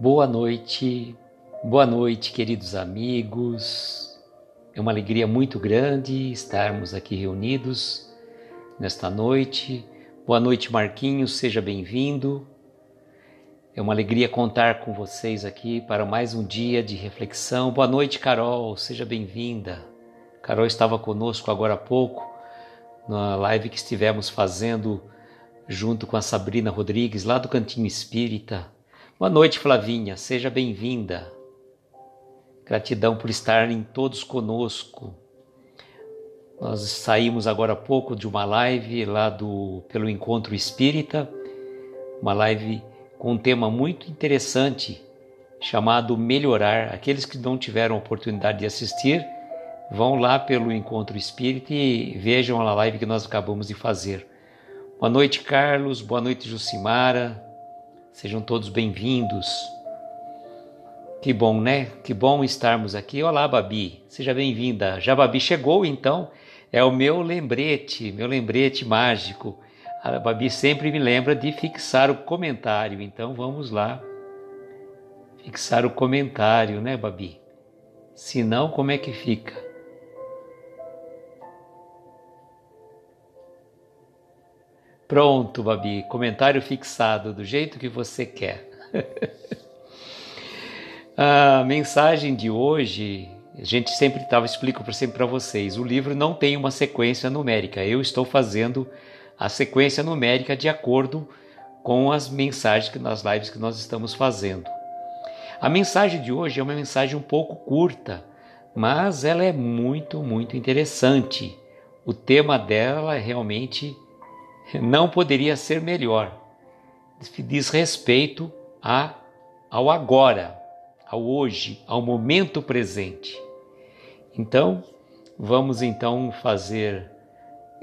Boa noite, boa noite, queridos amigos. É uma alegria muito grande estarmos aqui reunidos nesta noite. Boa noite, Marquinhos, seja bem-vindo. É uma alegria contar com vocês aqui para mais um dia de reflexão. Boa noite, Carol, seja bem-vinda. Carol estava conosco agora há pouco na live que estivemos fazendo junto com a Sabrina Rodrigues lá do Cantinho Espírita. Boa noite, Flavinha, seja bem-vinda. Gratidão por estarem todos conosco. Nós saímos agora há pouco de uma live lá do pelo Encontro Espírita, uma live com um tema muito interessante chamado Melhorar. Aqueles que não tiveram oportunidade de assistir, vão lá pelo Encontro Espírita e vejam a live que nós acabamos de fazer. Boa noite, Carlos. Boa noite, Jucimara. Sejam todos bem-vindos. Que bom, né? Que bom estarmos aqui. Olá, Babi. Seja bem-vinda. Já Babi chegou, então. É o meu lembrete, meu lembrete mágico. A Babi sempre me lembra de fixar o comentário. Então vamos lá. Fixar o comentário, né, Babi? Se não, como é que fica? Pronto, Babi, comentário fixado, do jeito que você quer. a mensagem de hoje, a gente sempre estava, explico sempre para vocês, o livro não tem uma sequência numérica, eu estou fazendo a sequência numérica de acordo com as mensagens que nas lives que nós estamos fazendo. A mensagem de hoje é uma mensagem um pouco curta, mas ela é muito, muito interessante. O tema dela é realmente não poderia ser melhor. Diz respeito a, ao agora, ao hoje, ao momento presente. Então, vamos então fazer.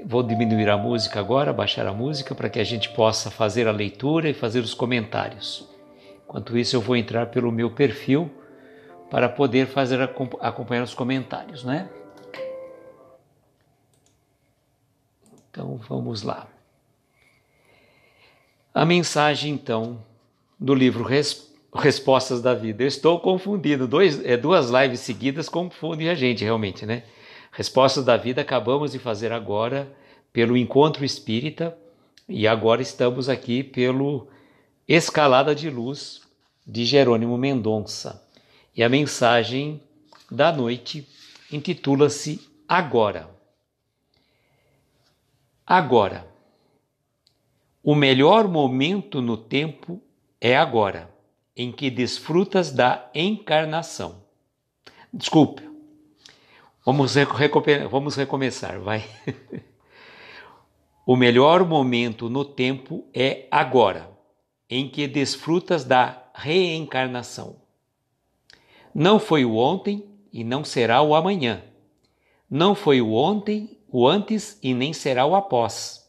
Vou diminuir a música agora, baixar a música para que a gente possa fazer a leitura e fazer os comentários. Enquanto isso, eu vou entrar pelo meu perfil para poder fazer acompanhar os comentários, né? Então vamos lá. A mensagem, então, do livro Respostas da Vida. Eu estou confundido, Dois, é, duas lives seguidas confundem a gente realmente, né? Respostas da Vida acabamos de fazer agora pelo Encontro Espírita e agora estamos aqui pelo Escalada de Luz de Jerônimo Mendonça. E a mensagem da noite intitula-se Agora. Agora. O melhor momento no tempo é agora, em que desfrutas da encarnação. Desculpe. Vamos, vamos recomeçar, vai. o melhor momento no tempo é agora, em que desfrutas da reencarnação. Não foi o ontem e não será o amanhã. Não foi o ontem, o antes e nem será o após.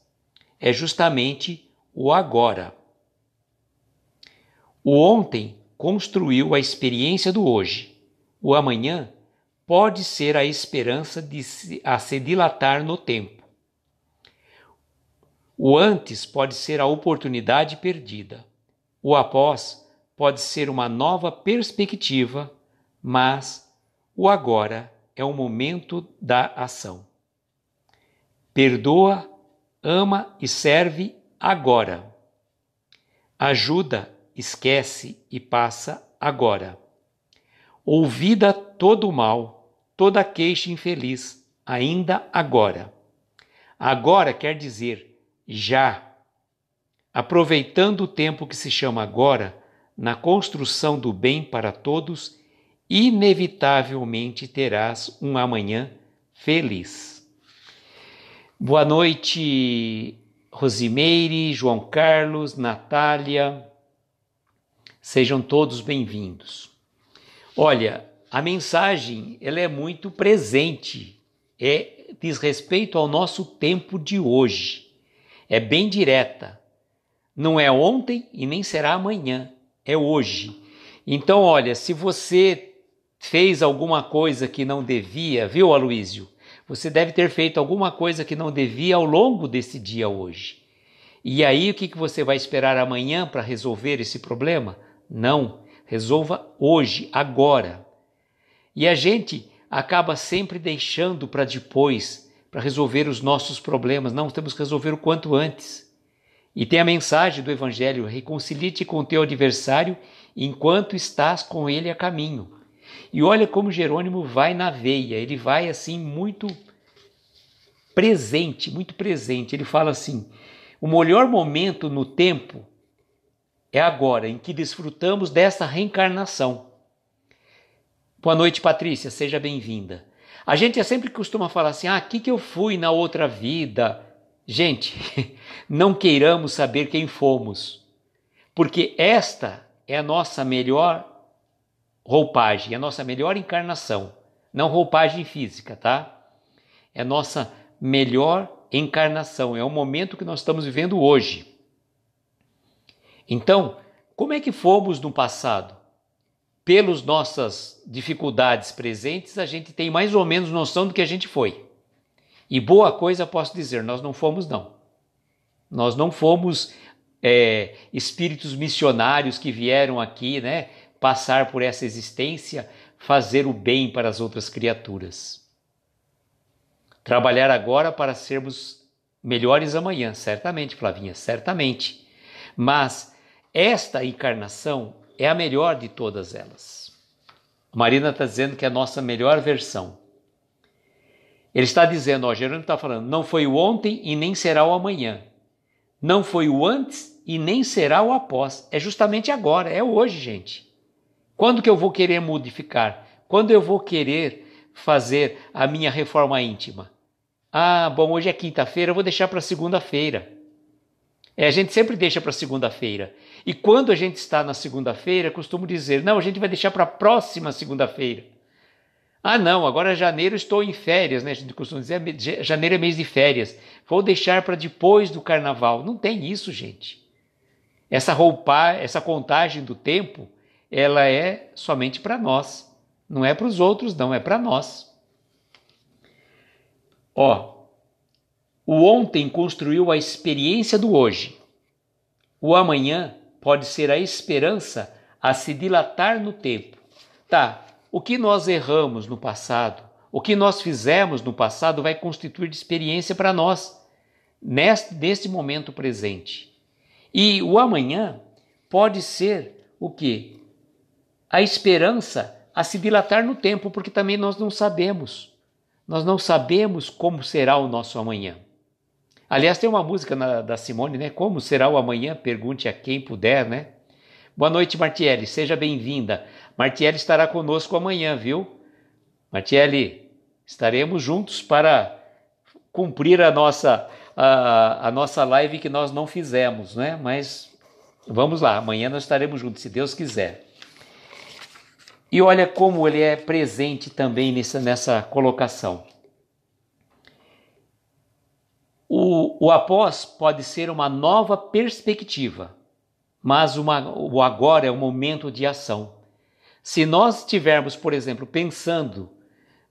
É justamente o agora. O ontem construiu a experiência do hoje. O amanhã pode ser a esperança de se, a se dilatar no tempo. O antes pode ser a oportunidade perdida. O após pode ser uma nova perspectiva, mas o agora é o momento da ação. Perdoa, ama e serve agora. Ajuda, esquece e passa agora. Ouvida todo o mal, toda queixa infeliz, ainda agora. Agora quer dizer já. Aproveitando o tempo que se chama agora, na construção do bem para todos, inevitavelmente terás um amanhã feliz. Boa noite, Rosimeire, João Carlos, Natália, sejam todos bem-vindos. Olha, a mensagem ela é muito presente, é diz respeito ao nosso tempo de hoje. É bem direta. Não é ontem e nem será amanhã, é hoje. Então, olha, se você fez alguma coisa que não devia, viu, Aloísio? Você deve ter feito alguma coisa que não devia ao longo desse dia hoje. E aí, o que você vai esperar amanhã para resolver esse problema? Não. Resolva hoje, agora. E a gente acaba sempre deixando para depois, para resolver os nossos problemas. Não, temos que resolver o quanto antes. E tem a mensagem do Evangelho: reconcilie-te com teu adversário enquanto estás com ele a caminho. E olha como Jerônimo vai na veia, ele vai assim muito presente, muito presente. Ele fala assim: o melhor momento no tempo é agora, em que desfrutamos dessa reencarnação. Boa noite, Patrícia, seja bem-vinda. A gente é sempre costuma falar assim: ah, que que eu fui na outra vida? Gente, não queiramos saber quem fomos, porque esta é a nossa melhor roupagem, é a nossa melhor encarnação, não roupagem física, tá? É nossa melhor encarnação, é o momento que nós estamos vivendo hoje. Então, como é que fomos no passado? Pelas nossas dificuldades presentes, a gente tem mais ou menos noção do que a gente foi. E boa coisa posso dizer, nós não fomos, não. Nós não fomos é, espíritos missionários que vieram aqui, né? passar por essa existência, fazer o bem para as outras criaturas. Trabalhar agora para sermos melhores amanhã, certamente, Flavinha, certamente. Mas esta encarnação é a melhor de todas elas. A Marina está dizendo que é a nossa melhor versão. Ele está dizendo, ó, Jerônimo está falando, não foi o ontem e nem será o amanhã. Não foi o antes e nem será o após. É justamente agora, é hoje, gente. Quando que eu vou querer modificar? Quando eu vou querer fazer a minha reforma íntima? Ah, bom, hoje é quinta-feira, eu vou deixar para segunda-feira. É, a gente sempre deixa para segunda-feira. E quando a gente está na segunda-feira, costumo dizer: não, a gente vai deixar para a próxima segunda-feira. Ah, não, agora é janeiro estou em férias, né? A gente costuma dizer: é, janeiro é mês de férias. Vou deixar para depois do carnaval. Não tem isso, gente. Essa roupar, essa contagem do tempo ela é somente para nós. Não é para os outros, não, é para nós. Ó, o ontem construiu a experiência do hoje. O amanhã pode ser a esperança a se dilatar no tempo. Tá, o que nós erramos no passado, o que nós fizemos no passado vai constituir de experiência para nós, neste, neste momento presente. E o amanhã pode ser o que? a esperança a se dilatar no tempo, porque também nós não sabemos. Nós não sabemos como será o nosso amanhã. Aliás, tem uma música na, da Simone, né? Como será o amanhã? Pergunte a quem puder, né? Boa noite, Martiele. Seja bem-vinda. Martiele estará conosco amanhã, viu? Martiele, estaremos juntos para cumprir a nossa a, a nossa live que nós não fizemos, né? Mas vamos lá, amanhã nós estaremos juntos, se Deus quiser. E olha como ele é presente também nessa, nessa colocação. O, o após pode ser uma nova perspectiva, mas uma, o agora é o momento de ação. Se nós estivermos, por exemplo, pensando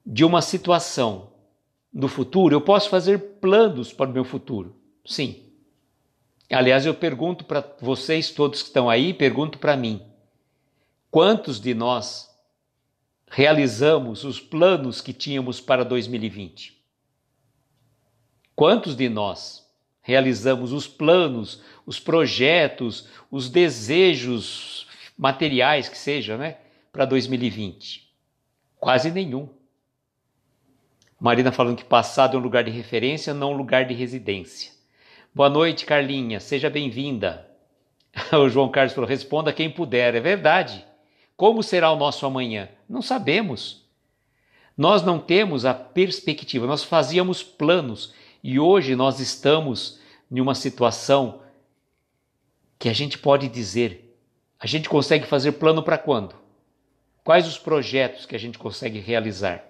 de uma situação no futuro, eu posso fazer planos para o meu futuro. Sim. Aliás, eu pergunto para vocês todos que estão aí, pergunto para mim. Quantos de nós realizamos os planos que tínhamos para 2020? Quantos de nós realizamos os planos, os projetos, os desejos materiais que seja, né, para 2020? Quase nenhum. Marina falando que passado é um lugar de referência, não um lugar de residência. Boa noite, Carlinha, seja bem-vinda. O João Carlos falou: responda quem puder. É verdade. Como será o nosso amanhã? Não sabemos. Nós não temos a perspectiva, nós fazíamos planos e hoje nós estamos em uma situação que a gente pode dizer, a gente consegue fazer plano para quando? Quais os projetos que a gente consegue realizar?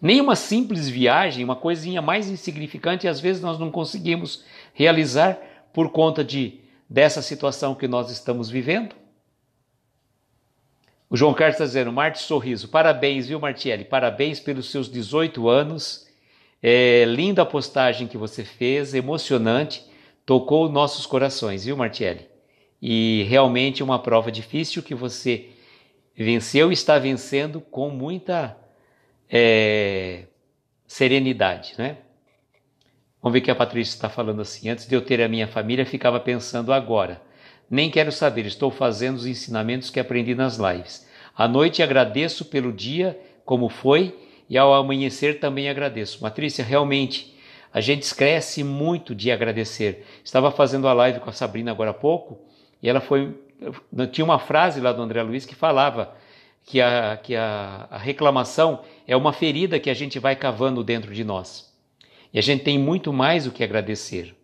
Nenhuma simples viagem, uma coisinha mais insignificante, às vezes nós não conseguimos realizar por conta de dessa situação que nós estamos vivendo. O João Carlos está dizendo, Marte Sorriso, parabéns, viu, Martielli? Parabéns pelos seus 18 anos. É, linda a postagem que você fez, emocionante, tocou nossos corações, viu, Martielli? E realmente é uma prova difícil que você venceu e está vencendo com muita é, serenidade, né? Vamos ver o que a Patrícia está falando assim. Antes de eu ter a minha família, ficava pensando agora. Nem quero saber, estou fazendo os ensinamentos que aprendi nas lives. À noite agradeço pelo dia, como foi, e ao amanhecer também agradeço. Matrícia, realmente, a gente cresce muito de agradecer. Estava fazendo a live com a Sabrina agora há pouco, e ela foi. Tinha uma frase lá do André Luiz que falava que a, que a, a reclamação é uma ferida que a gente vai cavando dentro de nós. E a gente tem muito mais o que agradecer.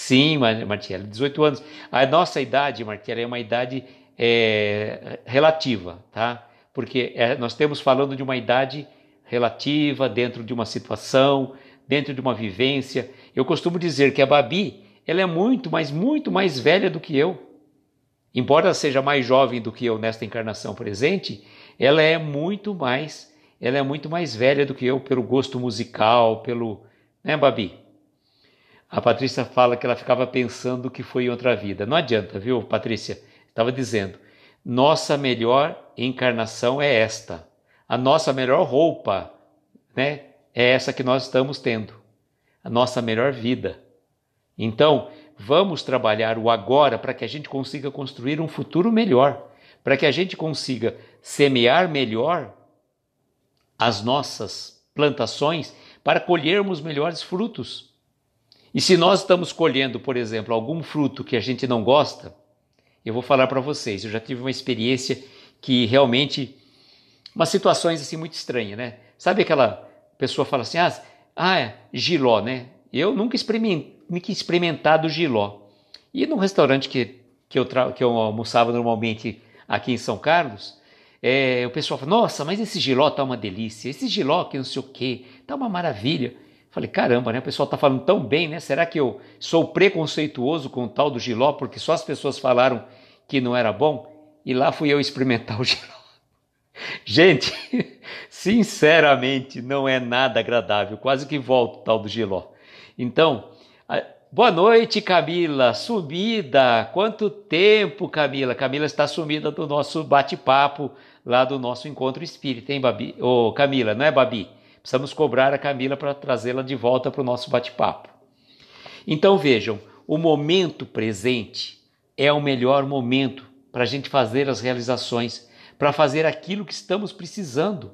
Sim, Martiello, 18 anos. A nossa idade, Martiello, é uma idade é, relativa, tá? Porque é, nós estamos falando de uma idade relativa dentro de uma situação, dentro de uma vivência. Eu costumo dizer que a Babi, ela é muito, mas muito mais velha do que eu. Embora seja mais jovem do que eu nesta encarnação presente, ela é muito mais, ela é muito mais velha do que eu pelo gosto musical, pelo, né, Babi? A Patrícia fala que ela ficava pensando que foi em outra vida. Não adianta, viu, Patrícia? Estava dizendo: nossa melhor encarnação é esta. A nossa melhor roupa, né? É essa que nós estamos tendo. A nossa melhor vida. Então, vamos trabalhar o agora para que a gente consiga construir um futuro melhor, para que a gente consiga semear melhor as nossas plantações para colhermos melhores frutos. E se nós estamos colhendo, por exemplo, algum fruto que a gente não gosta, eu vou falar para vocês, eu já tive uma experiência que realmente umas situações assim muito estranhas, né? Sabe aquela pessoa fala assim: "Ah, ah giló, é, né? Eu nunca experimentei, experimentar experimentado giló". E no restaurante que que eu, que eu almoçava normalmente aqui em São Carlos, é, o pessoal fala, nossa, mas esse giló tá uma delícia, esse giló que não sei o que, tá uma maravilha. Falei, caramba, né? O pessoal tá falando tão bem, né? Será que eu sou preconceituoso com o tal do giló porque só as pessoas falaram que não era bom? E lá fui eu experimentar o giló. Gente, sinceramente, não é nada agradável. Quase que volto o tal do giló. Então, boa noite, Camila. Sumida. Quanto tempo, Camila? Camila está sumida do nosso bate-papo lá do nosso encontro espírita, hein, Babi? Ô, oh, Camila, não é, Babi? Precisamos cobrar a Camila para trazê-la de volta para o nosso bate-papo. Então vejam, o momento presente é o melhor momento para a gente fazer as realizações, para fazer aquilo que estamos precisando.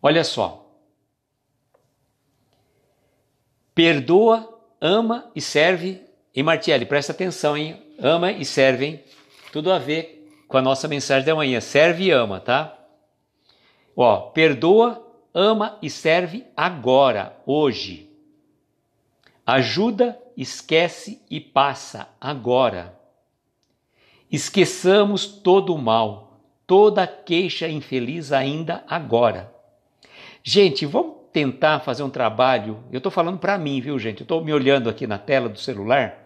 Olha só. Perdoa, ama e serve. E Martielli, presta atenção, hein? Ama e serve, hein? Tudo a ver com a nossa mensagem da manhã. Serve e ama, tá? Ó, perdoa, ama e serve agora, hoje. Ajuda, esquece e passa agora. Esqueçamos todo o mal, toda queixa infeliz ainda agora. Gente, vamos tentar fazer um trabalho. Eu estou falando para mim, viu, gente? Eu estou me olhando aqui na tela do celular.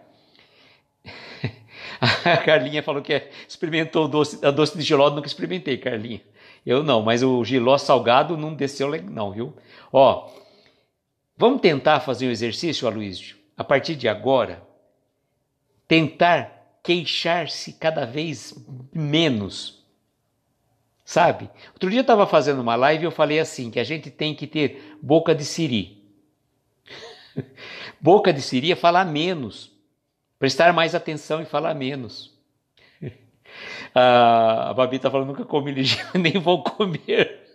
A Carlinha falou que é, experimentou doce, a doce de geló, nunca experimentei, Carlinha. Eu não, mas o giló salgado não desceu não, viu? Ó, vamos tentar fazer um exercício, Aloysio, a partir de agora, tentar queixar-se cada vez menos. Sabe? Outro dia eu estava fazendo uma live e eu falei assim, que a gente tem que ter boca de siri. boca de siri é falar menos, prestar mais atenção e falar menos. Ah, a Babi tá falando, nunca comi ligeiro, nem vou comer.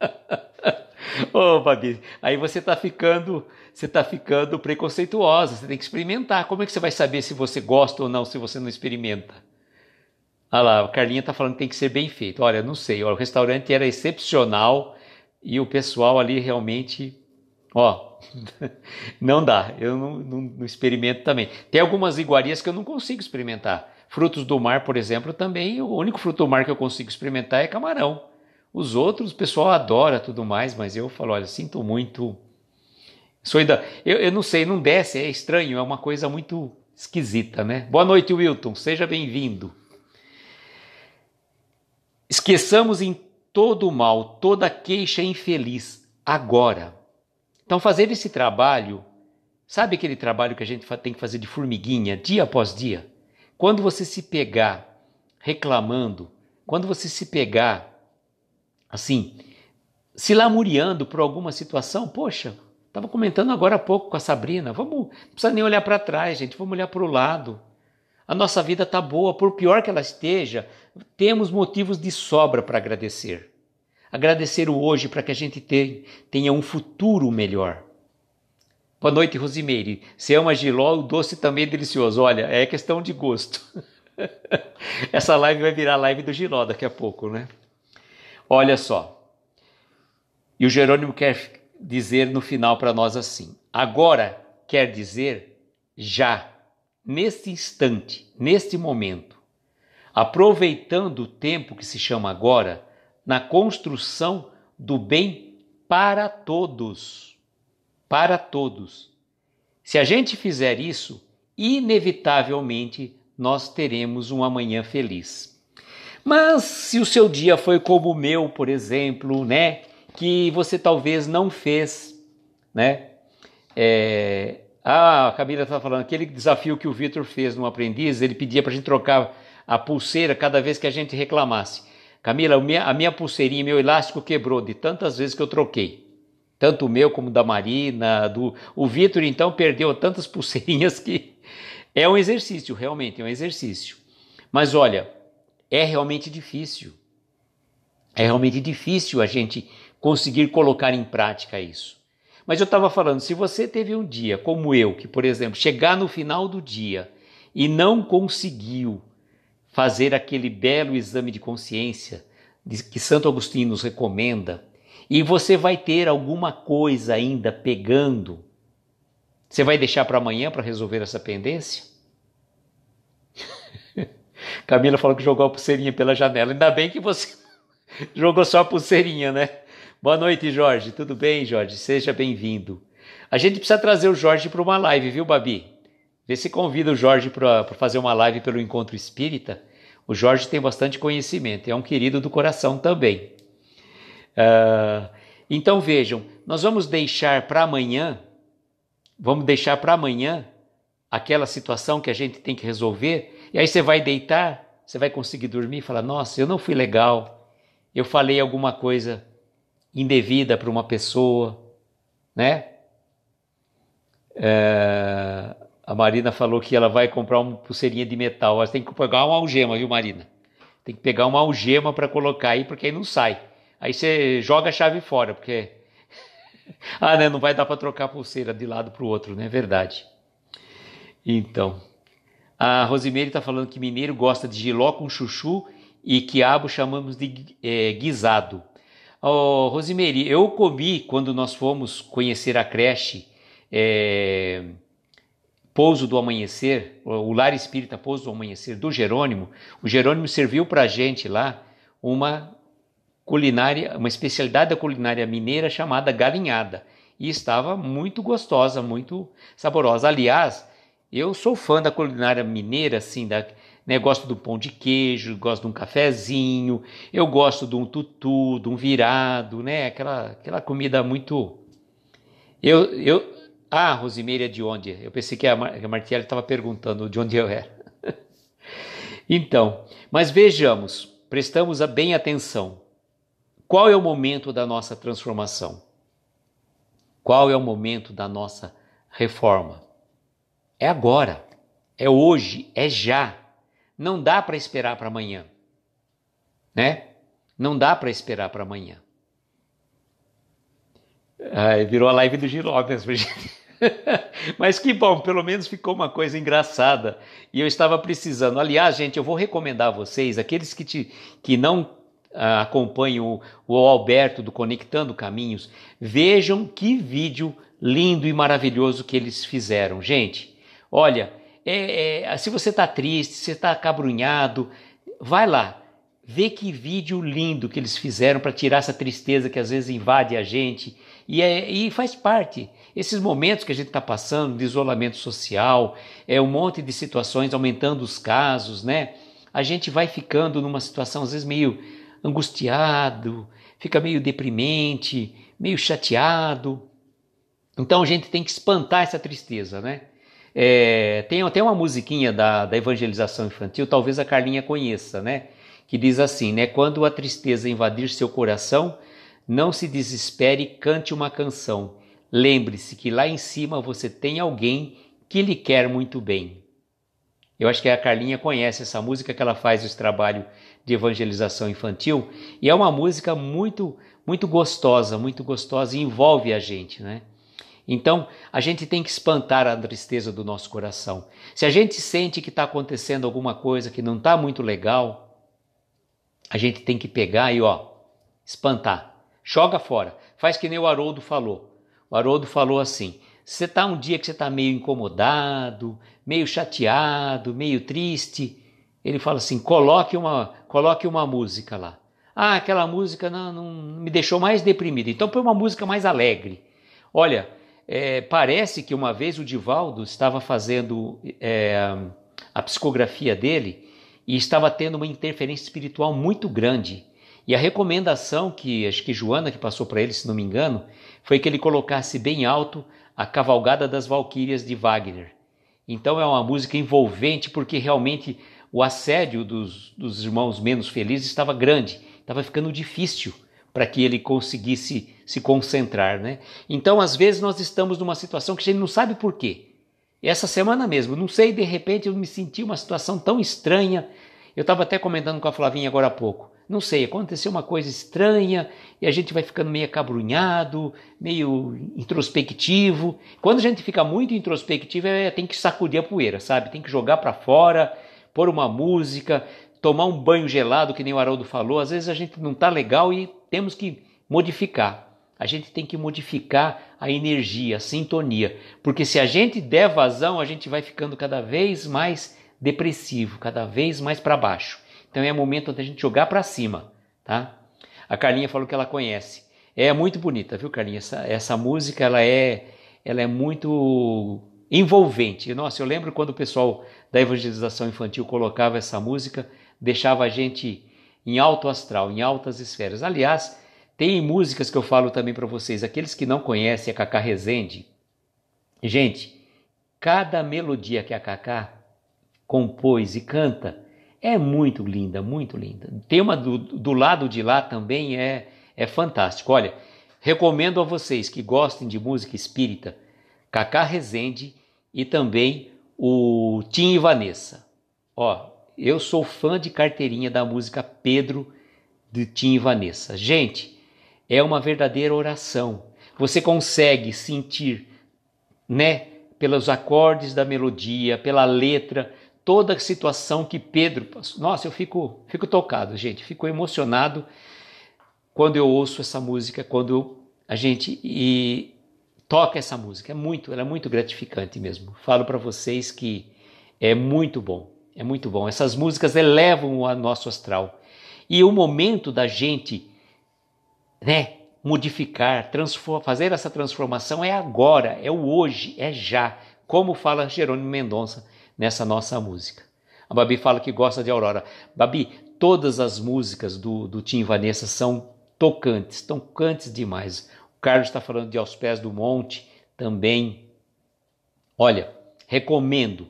Ô, oh, Babi, aí você tá ficando, você tá ficando preconceituosa, você tem que experimentar. Como é que você vai saber se você gosta ou não se você não experimenta? Ah lá, a Carlinha tá falando que tem que ser bem feito. Olha, não sei, o restaurante era excepcional e o pessoal ali realmente, ó, não dá. Eu não, não, não experimento também. Tem algumas iguarias que eu não consigo experimentar. Frutos do mar, por exemplo, também o único fruto do mar que eu consigo experimentar é camarão. Os outros, o pessoal adora tudo mais, mas eu falo, olha, sinto muito. Sou ainda, eu, eu não sei, não desce, é estranho, é uma coisa muito esquisita, né? Boa noite, Wilton, seja bem-vindo. Esqueçamos em todo o mal, toda queixa infeliz, agora. Então, fazer esse trabalho, sabe aquele trabalho que a gente tem que fazer de formiguinha, dia após dia? Quando você se pegar reclamando, quando você se pegar assim, se lamuriando por alguma situação, poxa, estava comentando agora há pouco com a Sabrina, vamos, não precisa nem olhar para trás, gente, vamos olhar para o lado. A nossa vida está boa, por pior que ela esteja, temos motivos de sobra para agradecer. Agradecer o hoje para que a gente tenha um futuro melhor. Boa noite, Rosimeire. Se ama giló, o doce também é delicioso. Olha, é questão de gosto. Essa live vai virar live do giló daqui a pouco, né? Olha só. E o Jerônimo quer dizer no final para nós assim: agora quer dizer já, neste instante, neste momento, aproveitando o tempo que se chama agora na construção do bem para todos para todos. Se a gente fizer isso, inevitavelmente nós teremos um amanhã feliz. Mas se o seu dia foi como o meu, por exemplo, né, que você talvez não fez, né? É... Ah, a Camila está falando aquele desafio que o Vitor fez no aprendiz, ele pedia para a gente trocar a pulseira cada vez que a gente reclamasse. Camila, a minha, a minha pulseirinha, meu elástico quebrou de tantas vezes que eu troquei tanto o meu como da Marina, do o Vitor então perdeu tantas pulseirinhas que é um exercício, realmente é um exercício. Mas olha, é realmente difícil. É realmente difícil a gente conseguir colocar em prática isso. Mas eu estava falando, se você teve um dia como eu, que por exemplo, chegar no final do dia e não conseguiu fazer aquele belo exame de consciência que Santo Agostinho nos recomenda, e você vai ter alguma coisa ainda pegando. Você vai deixar para amanhã para resolver essa pendência? Camila falou que jogou a pulseirinha pela janela. Ainda bem que você jogou só a pulseirinha, né? Boa noite, Jorge. Tudo bem, Jorge? Seja bem-vindo. A gente precisa trazer o Jorge para uma live, viu, Babi? Vê se convida o Jorge para fazer uma live pelo Encontro Espírita. O Jorge tem bastante conhecimento, é um querido do coração também. Uh, então vejam, nós vamos deixar para amanhã, vamos deixar para amanhã aquela situação que a gente tem que resolver, e aí você vai deitar, você vai conseguir dormir e falar: nossa, eu não fui legal, eu falei alguma coisa indevida para uma pessoa, né? Ah, a Marina falou que ela vai comprar uma pulseirinha de metal. Ela tem que pegar uma algema, viu, Marina? Tem que pegar uma algema para colocar aí, porque aí não sai. Aí você joga a chave fora, porque. ah, né? Não vai dar para trocar a pulseira de lado para o outro, né? Verdade. Então. A Rosimeire está falando que mineiro gosta de giló com chuchu e quiabo chamamos de é, guisado. Oh, Rosimeire, eu comi quando nós fomos conhecer a creche é, Pouso do Amanhecer, o Lar Espírita Pouso do Amanhecer do Jerônimo. O Jerônimo serviu para gente lá uma culinária, uma especialidade da culinária mineira chamada galinhada. E estava muito gostosa, muito saborosa. Aliás, eu sou fã da culinária mineira, assim, da, né, gosto do pão de queijo, gosto de um cafezinho, eu gosto de um tutu, de um virado, né? Aquela, aquela comida muito. Eu, eu... Ah, Rosimeira de onde? Eu pensei que a, Mar a Martielli estava perguntando de onde eu era. então, mas vejamos, prestamos bem atenção. Qual é o momento da nossa transformação? Qual é o momento da nossa reforma? É agora, é hoje, é já. Não dá para esperar para amanhã, né? Não dá para esperar para amanhã. Ai, virou a live do Giló mesmo, gente. Mas que bom, pelo menos ficou uma coisa engraçada. E eu estava precisando. Aliás, gente, eu vou recomendar a vocês, aqueles que, te, que não uh, ah, acompanham o, o Alberto do Conectando Caminhos, vejam que vídeo lindo e maravilhoso que eles fizeram. Gente, olha, é, é, se você está triste, se está acabrunhado, vai lá, vê que vídeo lindo que eles fizeram para tirar essa tristeza que às vezes invade a gente e, é, e faz parte. Esses momentos que a gente está passando de isolamento social, é um monte de situações aumentando os casos, né? A gente vai ficando numa situação às vezes meio angustiado, fica meio deprimente, meio chateado. Então a gente tem que espantar essa tristeza, né? É, tem até uma musiquinha da, da evangelização infantil, talvez a Carlinha conheça, né? Que diz assim, né? Quando a tristeza invadir seu coração, não se desespere, cante uma canção. Lembre-se que lá em cima você tem alguém que lhe quer muito bem. Eu acho que a Carlinha conhece essa música que ela faz esse trabalho de evangelização infantil e é uma música muito muito gostosa, muito gostosa e envolve a gente, né? Então, a gente tem que espantar a tristeza do nosso coração. Se a gente sente que está acontecendo alguma coisa que não está muito legal, a gente tem que pegar e, ó, espantar. Joga fora. Faz que nem o Haroldo falou. O Haroldo falou assim: você está um dia que você está meio incomodado, meio chateado, meio triste, ele fala assim: coloque uma, coloque uma música lá. Ah, aquela música não, não me deixou mais deprimido, então foi uma música mais alegre. Olha, é, parece que uma vez o Divaldo estava fazendo é, a psicografia dele e estava tendo uma interferência espiritual muito grande. E a recomendação que acho que Joana que passou para ele, se não me engano, foi que ele colocasse bem alto a Cavalgada das Valquírias de Wagner. Então é uma música envolvente porque realmente o assédio dos, dos irmãos menos felizes estava grande, estava ficando difícil para que ele conseguisse se concentrar, né? Então, às vezes, nós estamos numa situação que a gente não sabe por quê. Essa semana mesmo, não sei, de repente eu me senti uma situação tão estranha. Eu estava até comentando com a Flavinha agora há pouco. Não sei, aconteceu uma coisa estranha e a gente vai ficando meio acabrunhado, meio introspectivo. Quando a gente fica muito introspectivo, é, tem que sacudir a poeira, sabe? Tem que jogar para fora, pôr uma música, tomar um banho gelado, que nem o Haroldo falou. Às vezes a gente não está legal e temos que modificar. A gente tem que modificar a energia, a sintonia, porque se a gente der vazão, a gente vai ficando cada vez mais depressivo, cada vez mais para baixo. Então é momento da gente jogar para cima, tá? A Carlinha falou que ela conhece. É muito bonita, viu, Carlinha? Essa, essa música, ela é, ela é muito envolvente. Nossa, eu lembro quando o pessoal da evangelização infantil colocava essa música, deixava a gente em alto astral, em altas esferas. Aliás, tem músicas que eu falo também para vocês, aqueles que não conhecem a Cacá Rezende. Gente, cada melodia que a Cacá compôs e canta é muito linda, muito linda. Tem uma do, do lado de lá também é, é fantástico. Olha, recomendo a vocês que gostem de música espírita, Cacá Rezende e também o Tim e Vanessa. Ó, eu sou fã de carteirinha da música Pedro de Tim e Vanessa. Gente, é uma verdadeira oração. Você consegue sentir, né, pelos acordes da melodia, pela letra, toda a situação que Pedro passou. Nossa, eu fico, fico tocado, gente, fico emocionado quando eu ouço essa música, quando a gente e toca essa música. É muito, ela é muito gratificante mesmo. Falo para vocês que é muito bom, é muito bom. Essas músicas elevam o nosso astral. E o momento da gente, né, modificar, fazer essa transformação é agora, é o hoje, é já, como fala Jerônimo Mendonça nessa nossa música. A Babi fala que gosta de Aurora. Babi, todas as músicas do, do Tim Vanessa são tocantes, tocantes demais. Carlos está falando de Aos Pés do Monte também. Olha, recomendo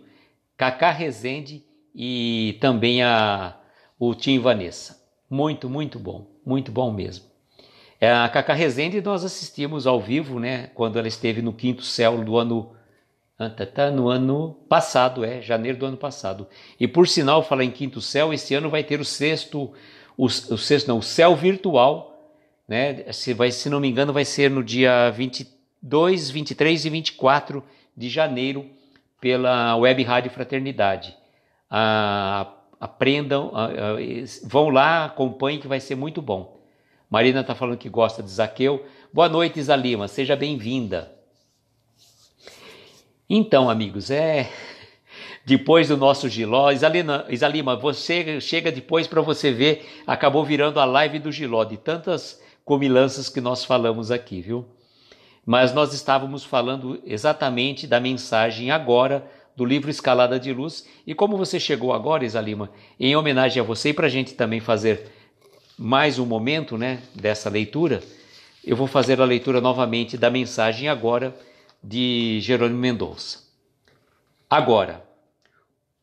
Cacá Rezende e também a, o Tim Vanessa. Muito, muito bom, muito bom mesmo. É, a Cacá Rezende nós assistimos ao vivo, né? Quando ela esteve no Quinto Céu do ano ah, tá, tá, no ano passado, é, janeiro do ano passado. E por sinal, falar em Quinto Céu, esse ano vai ter o sexto, o, o sexto não, o Céu Virtual né? Se, vai, se não me engano, vai ser no dia 22, 23 e 24 de janeiro pela Web Rádio Fraternidade. Ah, aprendam, ah, ah, vão lá, acompanhem que vai ser muito bom. Marina está falando que gosta de Zaqueu. Boa noite, Isalima seja bem-vinda. Então, amigos, é depois do nosso Giló. Isalina, Isalima, você chega depois para você ver, acabou virando a live do Giló, de tantas comilanças que nós falamos aqui, viu? Mas nós estávamos falando exatamente da mensagem agora do livro Escalada de Luz. E como você chegou agora, Isalima, em homenagem a você e para a gente também fazer mais um momento né, dessa leitura, eu vou fazer a leitura novamente da mensagem agora de Jerônimo Mendonça. Agora,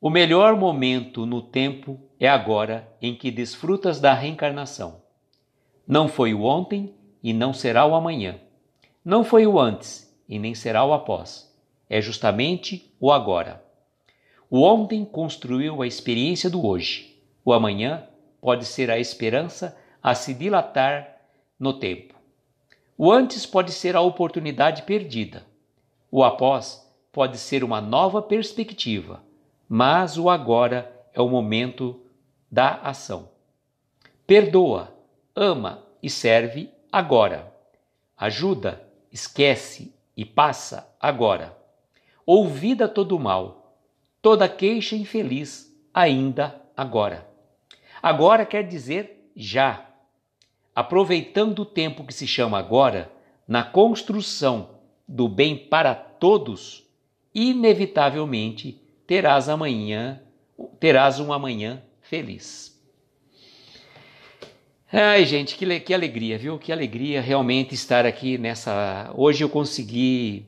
o melhor momento no tempo é agora em que desfrutas da reencarnação. Não foi o ontem e não será o amanhã. Não foi o antes e nem será o após. É justamente o agora. O ontem construiu a experiência do hoje. O amanhã pode ser a esperança a se dilatar no tempo. O antes pode ser a oportunidade perdida. O após pode ser uma nova perspectiva, mas o agora é o momento da ação. Perdoa ama e serve agora. Ajuda, esquece e passa agora. Ouvida todo o mal, toda queixa infeliz, ainda agora. Agora quer dizer já. Aproveitando o tempo que se chama agora, na construção do bem para todos, inevitavelmente terás amanhã, terás um amanhã feliz. Ai, gente, que, que alegria, viu? Que alegria realmente estar aqui nessa. Hoje eu consegui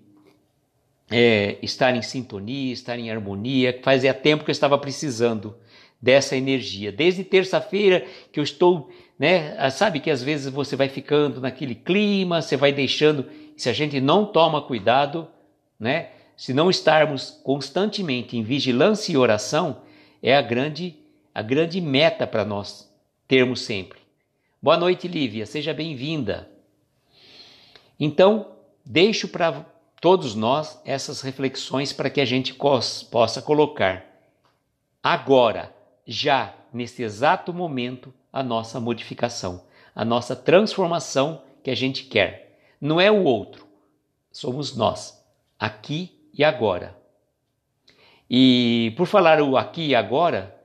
é, estar em sintonia, estar em harmonia. Fazia tempo que eu estava precisando dessa energia. Desde terça-feira que eu estou, né? Ah, sabe que às vezes você vai ficando naquele clima, você vai deixando. Se a gente não toma cuidado, né? Se não estarmos constantemente em vigilância e oração, é a grande, a grande meta para nós termos sempre Boa noite, Lívia, seja bem-vinda. Então, deixo para todos nós essas reflexões para que a gente possa colocar agora, já nesse exato momento, a nossa modificação, a nossa transformação que a gente quer. Não é o outro, somos nós, aqui e agora. E por falar o aqui e agora,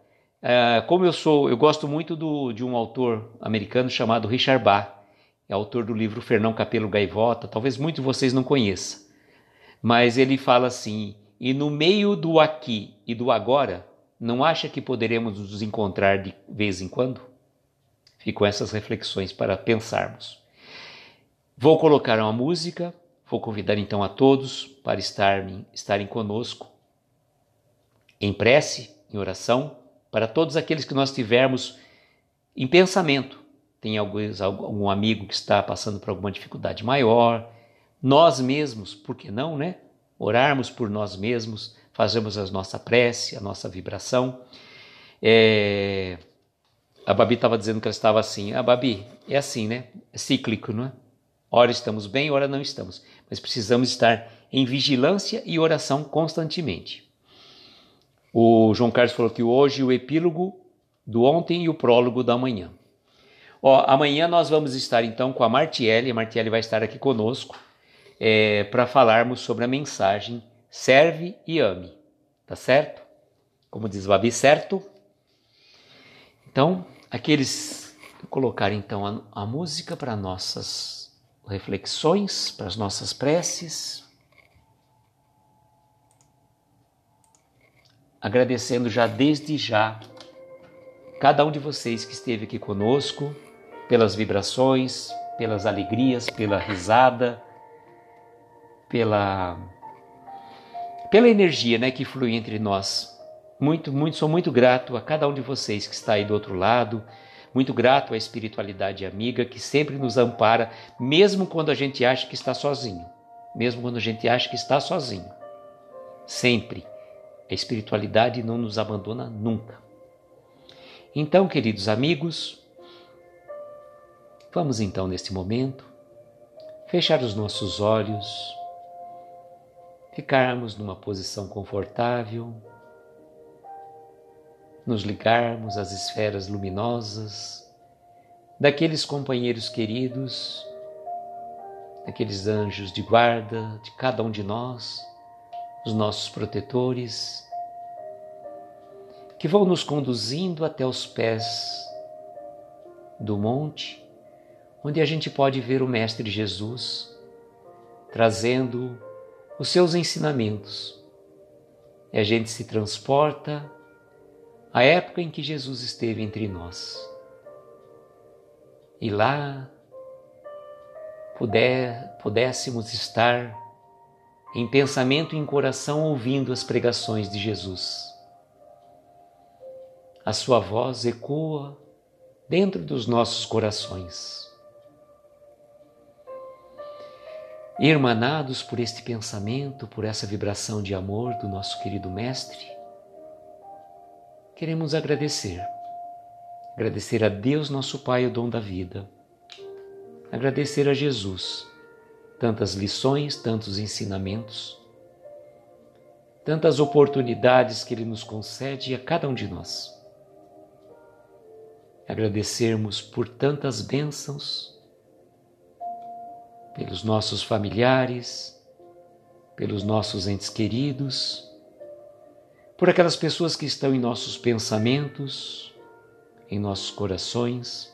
é, como eu sou, eu gosto muito do, de um autor americano chamado Richard Bach, é autor do livro Fernão Capelo Gaivota, talvez muitos de vocês não conheçam, mas ele fala assim: e no meio do aqui e do agora, não acha que poderemos nos encontrar de vez em quando? Fico essas reflexões para pensarmos. Vou colocar uma música, vou convidar então a todos para estarem, estarem conosco em prece, em oração para todos aqueles que nós tivermos em pensamento. Tem alguns, algum amigo que está passando por alguma dificuldade maior, nós mesmos, por que não, né? Orarmos por nós mesmos, fazermos a nossa prece, a nossa vibração. É... A Babi estava dizendo que ela estava assim. A ah, Babi, é assim, né? É cíclico, não é? Ora estamos bem, ora não estamos. Mas precisamos estar em vigilância e oração constantemente. O João Carlos falou que hoje o epílogo do ontem e o prólogo da manhã. Ó, amanhã nós vamos estar então com a Martiele, a Martiele vai estar aqui conosco é, para falarmos sobre a mensagem Serve e Ame, tá certo? Como diz Babi, certo? Então, aqueles colocar então a, a música para nossas reflexões, para as nossas preces. agradecendo já desde já cada um de vocês que esteve aqui conosco, pelas vibrações, pelas alegrias, pela risada, pela pela energia, né, que flui entre nós. Muito, muito, sou muito grato a cada um de vocês que está aí do outro lado. Muito grato à espiritualidade amiga que sempre nos ampara, mesmo quando a gente acha que está sozinho, mesmo quando a gente acha que está sozinho. Sempre a espiritualidade não nos abandona nunca. Então, queridos amigos, vamos então neste momento fechar os nossos olhos, ficarmos numa posição confortável, nos ligarmos às esferas luminosas daqueles companheiros queridos, daqueles anjos de guarda de cada um de nós os nossos protetores, que vão nos conduzindo até os pés do monte, onde a gente pode ver o Mestre Jesus trazendo os seus ensinamentos. E a gente se transporta à época em que Jesus esteve entre nós. E lá puder, pudéssemos estar em pensamento e em coração ouvindo as pregações de Jesus. A sua voz ecoa dentro dos nossos corações. Irmanados por este pensamento, por essa vibração de amor do nosso querido Mestre, queremos agradecer. Agradecer a Deus, nosso Pai, o dom da vida. Agradecer a Jesus tantas lições, tantos ensinamentos, tantas oportunidades que Ele nos concede a cada um de nós. Agradecermos por tantas bênçãos, pelos nossos familiares, pelos nossos entes queridos, por aquelas pessoas que estão em nossos pensamentos, em nossos corações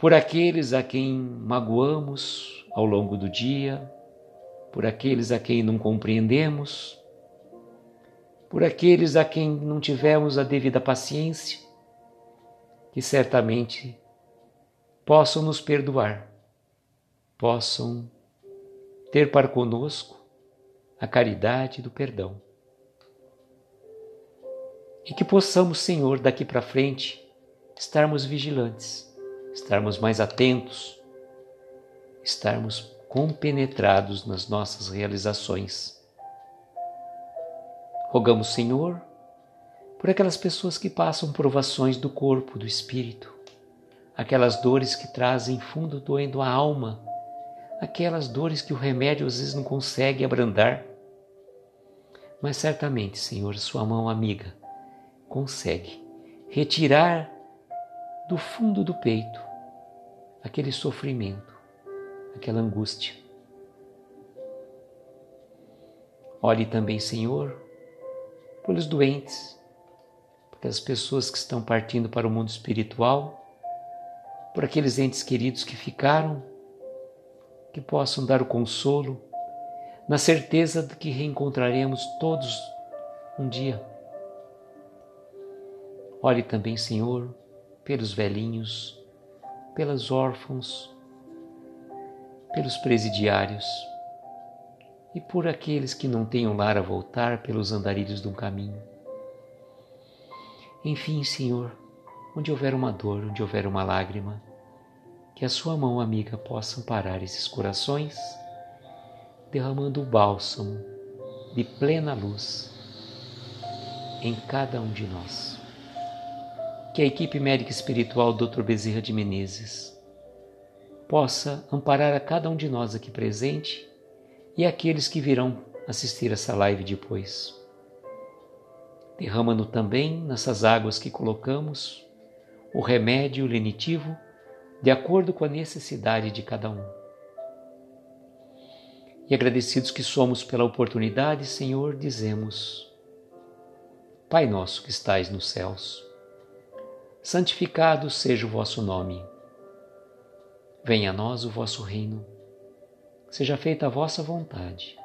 por aqueles a quem magoamos ao longo do dia, por aqueles a quem não compreendemos, por aqueles a quem não tivemos a devida paciência, que certamente possam nos perdoar, possam ter para conosco a caridade do perdão. E que possamos, Senhor, daqui para frente, estarmos vigilantes estarmos mais atentos, estarmos compenetrados nas nossas realizações. Rogamos, Senhor, por aquelas pessoas que passam provações do corpo, do espírito, aquelas dores que trazem fundo doendo a alma, aquelas dores que o remédio às vezes não consegue abrandar. Mas certamente, Senhor, Sua mão amiga consegue retirar do fundo do peito aquele sofrimento, aquela angústia. Olhe também, Senhor, pelos doentes, por aquelas pessoas que estão partindo para o mundo espiritual, por aqueles entes queridos que ficaram, que possam dar o consolo, na certeza de que reencontraremos todos um dia. Olhe também, Senhor, pelos velhinhos, pelas órfãos, pelos presidiários e por aqueles que não tenham lar a voltar pelos andarilhos de um caminho. Enfim, Senhor, onde houver uma dor, onde houver uma lágrima, que a Sua mão amiga possa amparar esses corações, derramando o bálsamo de plena luz em cada um de nós que a equipe médica espiritual Dr. Bezerra de Menezes possa amparar a cada um de nós aqui presente e aqueles que virão assistir essa live depois. Derrama-no também nessas águas que colocamos o remédio lenitivo de acordo com a necessidade de cada um. E agradecidos que somos pela oportunidade, Senhor, dizemos: Pai nosso que estais nos céus, santificado seja o vosso nome. Venha a nós o vosso reino. Seja feita a vossa vontade,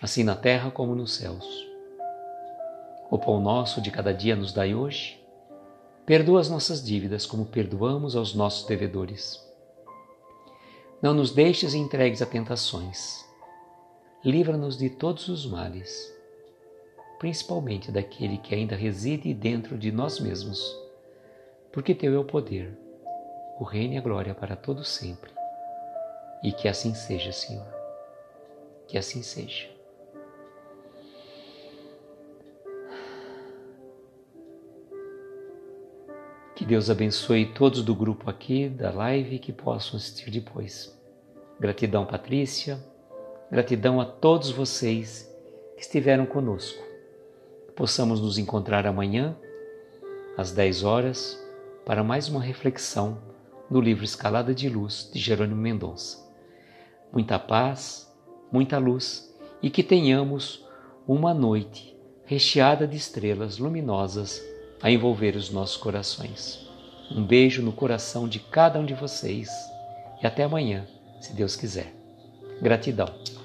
assim na terra como nos céus. O pão nosso de cada dia nos dai hoje. Perdoa as nossas dívidas, como perdoamos aos nossos devedores. Não nos deixes entregues a tentações. Livra-nos de todos os males, principalmente daquele que ainda reside dentro de nós mesmos porque teu é o poder, o reino e a glória para todo sempre. E que assim seja, Senhor. Que assim seja. Que Deus abençoe todos do grupo aqui da live que possam assistir depois. Gratidão, Patrícia. Gratidão a todos vocês que estiveram conosco. Que possamos nos encontrar amanhã às 10 horas para mais uma reflexão no livro Escalada de Luz de Jerônimo Mendonça. Muita paz, muita luz e que tenhamos uma noite recheada de estrelas luminosas a envolver os nossos corações. Um beijo no coração de cada um de vocês e até amanhã, se Deus quiser. Gratidão.